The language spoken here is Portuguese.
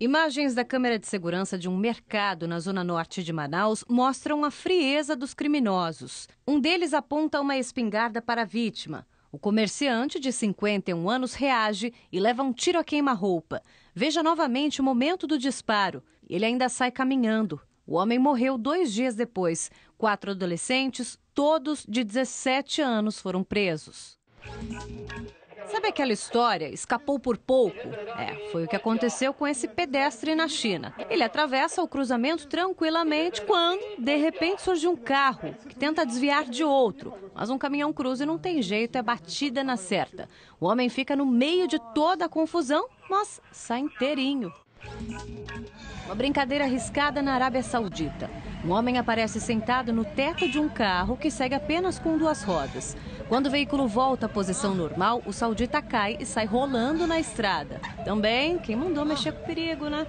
Imagens da câmera de segurança de um mercado na zona norte de Manaus mostram a frieza dos criminosos. Um deles aponta uma espingarda para a vítima. O comerciante de 51 anos reage e leva um tiro a queima-roupa. Veja novamente o momento do disparo. Ele ainda sai caminhando. O homem morreu dois dias depois. Quatro adolescentes, todos de 17 anos, foram presos aquela história? Escapou por pouco? É, foi o que aconteceu com esse pedestre na China. Ele atravessa o cruzamento tranquilamente quando, de repente, surge um carro que tenta desviar de outro. Mas um caminhão cruza e não tem jeito, é batida na certa. O homem fica no meio de toda a confusão, mas sai inteirinho. Uma brincadeira arriscada na Arábia Saudita. Um homem aparece sentado no teto de um carro que segue apenas com duas rodas. Quando o veículo volta à posição normal, o saudita cai e sai rolando na estrada. Também, quem mandou mexer com o perigo, né?